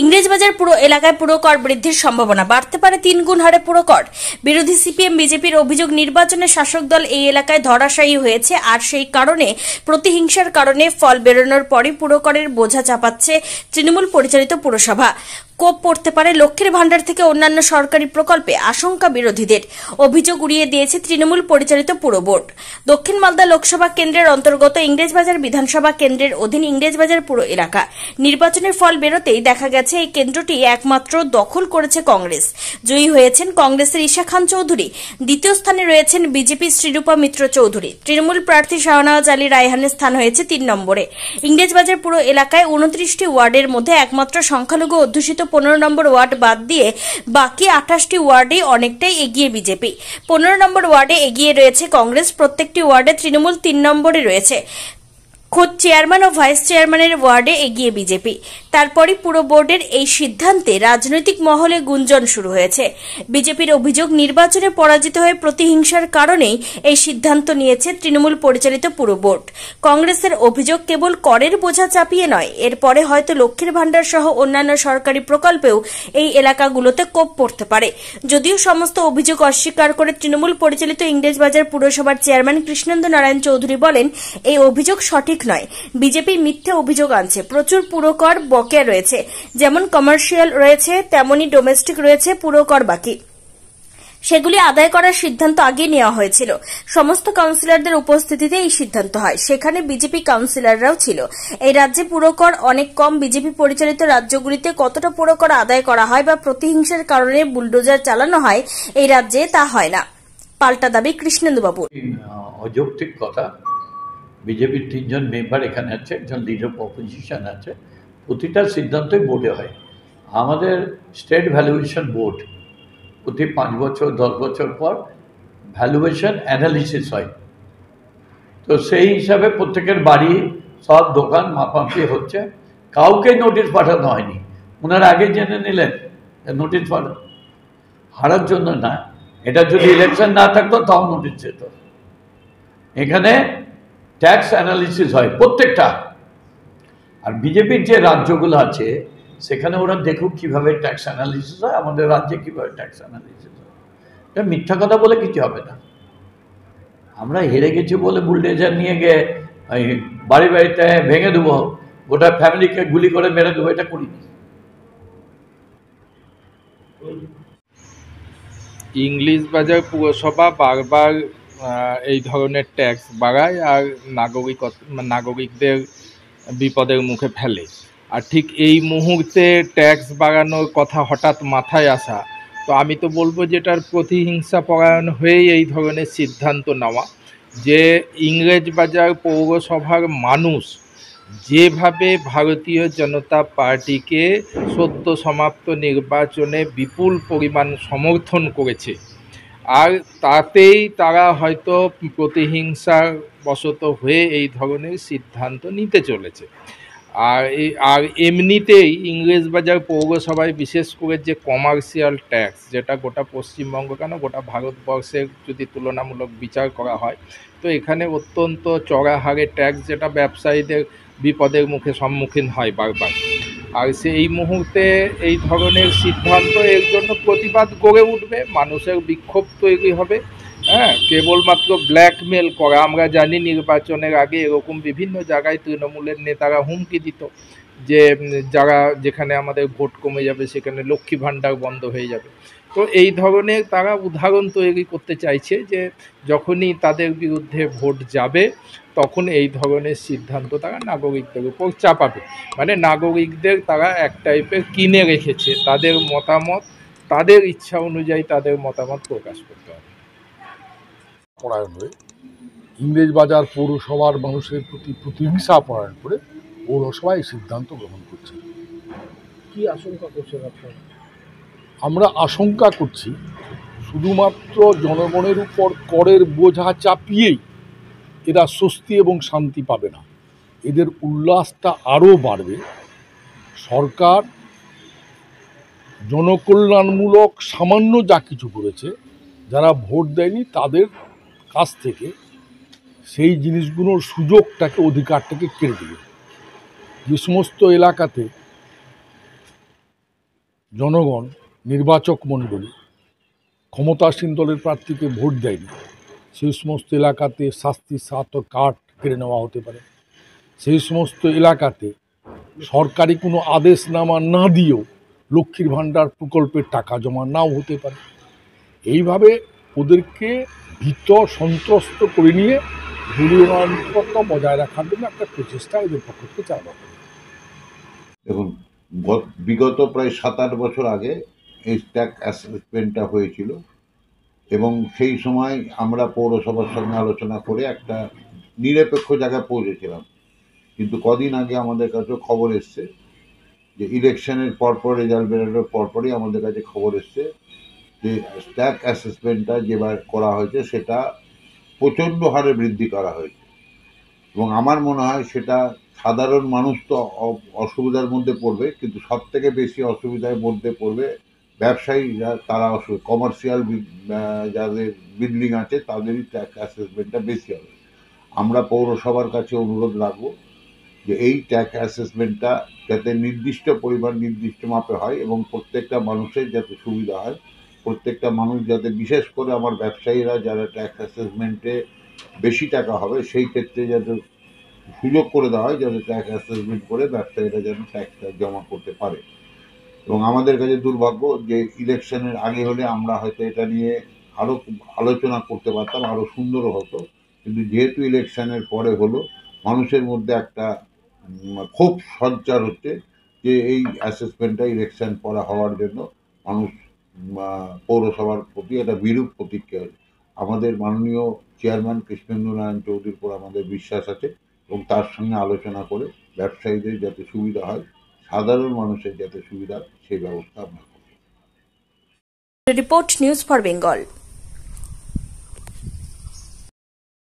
ইংরেজবাজার পুরো এলাকায় পুরো কর বৃদ্ধির সম্ভাবনা বাড়তে পারে তিন গুণ হারে পুরো কর বিরোধী সিপিএম বিজেপির অভিযোগ নির্বাচনে শাসক দল এই এলাকায় ধরাশায়ী হয়েছে আর সেই কারণে প্রতিহিংসার কারণে ফল বেরোনোর পরই পুরো করের বোঝা চাপাচ্ছে তৃণমূল পরিচালিত পুরসভা কোপ পড়তে পারে লক্ষ্মীর ভাণ্ডার থেকে অন্যান্য সরকারি প্রকল্পে আশঙ্কা বিরোধীদের অভিযোগ উড়িয়ে দিয়েছে তৃণমূল পরিচালিত পুরো বোর্ড দক্ষিণ মালদা লোকসভা কেন্দ্রের অন্তর্গত ইংরেজবাজার বিধানসভা কেন্দ্রের অধীন ইংরেজবাজার পুরো এলাকা নির্বাচনের ফল বেরোতেই দেখা গেছে এই কেন্দ্রটি একমাত্র দখল করেছে কংগ্রেস জয়ী হয়েছেন কংগ্রেসের ঈশা খান চৌধুরী দ্বিতীয় স্থানে রয়েছেন বিজেপি শ্রীরূপা মিত্র চৌধুরী তৃণমূল প্রার্থী শাহনাওয়াজ আলী রায়হানের স্থান হয়েছে তিন নম্বরে ইংরেজবাজার পুরো এলাকায় উনত্রিশটি ওয়ার্ডের মধ্যে একমাত্র সংখ্যালঘু অধ্যুষিত পনেরো নম্বর ওয়ার্ড বাদ দিয়ে বাকি আঠাশটি ওয়ার্ডে অনেকটাই এগিয়ে বিজেপি পনেরো নম্বর ওয়ার্ডে এগিয়ে রয়েছে কংগ্রেস প্রত্যেকটি ওয়ার্ডে তৃণমূল তিন নম্বরে রয়েছে খোদ চেয়ারম্যান ও ভাইস চেয়ারম্যানের ওয়ার্ডে এগিয়ে বিজেপি তারপরই পুরো বোর্ডের এই সিদ্ধান্তে রাজনৈতিক মহলে গুঞ্জন শুরু হয়েছে বিজেপির অভিযোগ নির্বাচনে পরাজিত হয়ে প্রতিহিংসার কারণেই এই সিদ্ধান্ত নিয়েছে তৃণমূল পরিচালিত পুরো বোর্ড কংগ্রেসের অভিযোগ কেবল করের বোঝা চাপিয়ে নয় এরপরে হয়তো লক্ষ্মীর ভাণ্ডার সহ অন্যান্য সরকারি প্রকল্পেও এই এলাকাগুলোতে কোপ পড়তে পারে যদিও সমস্ত অভিযোগ অস্বীকার করে তৃণমূল পরিচালিত ইংরেজবাজার পুরসভার চেয়ারম্যান কৃষ্ণেন্দ্র নারায়ণ চৌধুরী বলেন এই অভিযোগ সঠিক নয় বিজেপি মিথ্যে অভিযোগ আনছে প্রচুর পুরকর বকেয়া রয়েছে যেমন কমার্শিয়াল রয়েছে তেমনই ডোমেস্টিক রয়েছে পুরো কর বাকি সেগুলি আদায় করার সিদ্ধান্ত আগে নেওয়া হয়েছিল সমস্ত কাউন্সিলরদের উপস্থিতিতে এই সিদ্ধান্ত হয় সেখানে বিজেপি কাউন্সিলররাও ছিল এই রাজ্যে পুরকর অনেক কম বিজেপি পরিচালিত রাজ্যগুলিতে কতটা পুরকর আদায় করা হয় বা প্রতিহিংসার কারণে বুলডোজার চালানো হয় এই রাজ্যে তা হয় না পাল্টা দাবি কৃষ্ণেন্দুবাবু অযৌক্তিক কথা বিজেপির তিনজন মেম্বার এখানে আছে একজন লিডার অপোজিশন আছে প্রতিটা সিদ্ধান্তই বোর্ডে হয় আমাদের স্টেট ভ্যালুয়েশন বোর্ড প্রতি পাঁচ বছর দশ বছর পর ভ্যালুয়েশন অ্যানালিসিস হয় তো সেই হিসাবে প্রত্যেকের বাড়ি সব দোকান মাপামাপি হচ্ছে কাউকে নোটিশ পাঠানো হয়নি ওনার আগে জেনে নিলেন নোটিশ পাঠানো হারার জন্য না এটা যদি ইলেকশন না থাকতো তাও নোটিশ যেত এখানে ট্যাক্স অ্যানালিসিস হয় প্রত্যেকটা আর বিজেপির যে রাজ্যগুলো আছে সেখানে ওরা দেখুক কীভাবে ট্যাক্স অ্যানালিসিস হয় আমাদের রাজ্যে কীভাবে ট্যাক্স অ্যানালিসিস হয় এটা মিথ্যা কথা বলে কিছু হবে না আমরা হেরে গেছি বলে বুলডেজার নিয়ে গিয়ে বাড়ি বাড়িতে ভেঙে দেবো গোটা ফ্যামিলিকে গুলি করে মেরে দেবো এটা করিনি ইংলিশ বাজার পুরসভা বারবার এই ধরনের ট্যাক্স বাড়ায় আর নাগরিক নাগরিকদের বিপদের মুখে ফেলে আর ঠিক এই মুহূর্তে ট্যাক্স বাড়ানোর কথা হঠাৎ মাথায় আসা তো আমি তো বলবো যেটার প্রতিহিংসা পরায়ণ হয়েই এই ধরনের সিদ্ধান্ত নেওয়া যে ইংরেজ বাজার পৌরসভার মানুষ যেভাবে ভারতীয় জনতা পার্টিকে সদ্য সমাপ্ত নির্বাচনে বিপুল পরিমাণ সমর্থন করেছে আর তাতেই তারা হয়তো প্রতিহিংসার বশত হয়ে এই ধরনের সিদ্ধান্ত নিতে চলেছে আর আর এমনিতেই ইংরেজবাজার পৌরসভায় বিশেষ করে যে কমার্শিয়াল ট্যাক্স যেটা গোটা পশ্চিমবঙ্গ কেন গোটা ভারতবর্ষের যদি তুলনামূলক বিচার করা হয় তো এখানে অত্যন্ত চড়া হারে ট্যাক্স যেটা ব্যবসায়ীদের বিপদের মুখে সম্মুখীন হয় বারবার আর সে এই মুহূর্তে এই ধরনের সিদ্ধান্ত এর জন্য প্রতিবাদ গড়ে উঠবে মানুষের বিক্ষোভ তৈরি হবে হ্যাঁ কেবলমাত্র ব্ল্যাকমেল করা আমরা জানি নির্বাচনের আগে এরকম বিভিন্ন জায়গায় তৃণমূলের নেতারা হুমকি দিত যে যারা যেখানে আমাদের ভোট কমে যাবে সেখানে লক্ষ্মী ভাণ্ডার বন্ধ হয়ে যাবে তো এই ধরনের তারা উদাহরণ তৈরি করতে চাইছে যে যখনই তাদের বিরুদ্ধে ভোট যাবে তখন এই ধরনের সিদ্ধান্ত তারা নাগরিকদের উপর চাপাবে মানে নাগরিকদের তারা এক টাইপের কিনে রেখেছে তাদের মতামত তাদের ইচ্ছা অনুযায়ী তাদের মতামত প্রকাশ করতে হবে পরায়ণ হয়ে ইংরেজ বাজার পৌরসভার মানুষের প্রতি প্রতিহিংসা পরায়ণ করে পৌরসভা এই সিদ্ধান্ত গ্রহণ করছে কি আশঙ্কা করছেন আমরা আশঙ্কা করছি শুধুমাত্র জনগণের উপর করের বোঝা চাপিয়েই এরা স্বস্তি এবং শান্তি পাবে না এদের উল্লাসটা আরও বাড়বে সরকার জনকল্যাণমূলক সামান্য যা কিছু করেছে যারা ভোট দেয়নি তাদের কাছ থেকে সেই জিনিসগুলোর সুযোগটাকে অধিকারটাকে কেড়ে দিবে যে সমস্ত এলাকাতে জনগণ নির্বাচক মণ্ডলী ক্ষমতাসীন দলের প্রার্থীকে ভোট দেয়নি সেই সমস্ত এলাকাতে শাস্তি সাত কার্ড কেড়ে নেওয়া হতে পারে সেই সমস্ত এলাকাতে সরকারি কোনো আদেশনামা না দিয়েও লক্ষ্মীর ভাণ্ডার প্রকল্পের টাকা জমা নাও হতে পারে এইভাবে ওদেরকে ভীত সন্ত্রস্ত করে নিয়ে ধূলির অনুপত্য বজায় রাখার জন্য একটা প্রচেষ্টা এদের পক্ষ থেকে চালানো দেখুন বিগত প্রায় সাত আট বছর আগে এই ট্যাক অ্যাসেসমেন্টটা হয়েছিল এবং সেই সময় আমরা পৌরসভার সঙ্গে আলোচনা করে একটা নিরপেক্ষ জায়গায় পৌঁছেছিলাম কিন্তু কদিন আগে আমাদের কাছে খবর এসছে যে ইলেকশনের পরপর রেজাল্ট বেরোনোর পরপরই আমাদের কাছে খবর এসছে যে ট্যাক অ্যাসেসমেন্টটা যেবার করা হয়েছে সেটা প্রচণ্ড হারে বৃদ্ধি করা হয়েছে এবং আমার মনে হয় সেটা সাধারণ মানুষ তো অসুবিধার মধ্যে পড়বে কিন্তু সব থেকে বেশি অসুবিধার মধ্যে পড়বে ব্যবসায়ী তারা কমার্শিয়াল যাদের বিল্ডিং আছে তাদেরই ট্যাক্স অ্যাসেসমেন্টটা বেশি হবে আমরা পৌরসভার কাছে অনুরোধ রাখবো যে এই ট্যাক্স অ্যাসেসমেন্টটা যাতে নির্দিষ্ট পরিমাণ নির্দিষ্ট মাপে হয় এবং প্রত্যেকটা মানুষের যাতে সুবিধা হয় প্রত্যেকটা মানুষ যাতে বিশেষ করে আমার ব্যবসায়ীরা যারা ট্যাক্স অ্যাসেসমেন্টে বেশি টাকা হবে সেই ক্ষেত্রে যাতে সুযোগ করে দেওয়া হয় যাতে ট্যাক্স অ্যাসেসমেন্ট করে ব্যবসায়ীরা যেন ট্যাক্সটা জমা করতে পারে এবং আমাদের কাছে দুর্ভাগ্য যে ইলেকশনের আগে হলে আমরা হয়তো এটা নিয়ে আরও আলোচনা করতে পারতাম আরও সুন্দরও হতো কিন্তু যেহেতু ইলেকশনের পরে হলো মানুষের মধ্যে একটা খুব সঞ্চার হচ্ছে যে এই অ্যাসেসমেন্টটা ইলেকশন পরে হওয়ার জন্য মানুষ পৌরসভার প্রতি একটা বিরূপ প্রতিক্রিয়া আমাদের মাননীয় চেয়ারম্যান কৃষ্ণেন্দু নারায়ণ চৌধুরীর উপর আমাদের বিশ্বাস আছে এবং তার সঙ্গে আলোচনা করে ব্যবসায়ীদের যাতে সুবিধা হয় সাধারণ মানুষের যাতে সুবিধা সেই ব্যবস্থা আমরা করি রিপোর্ট নিউজ ফর বেঙ্গল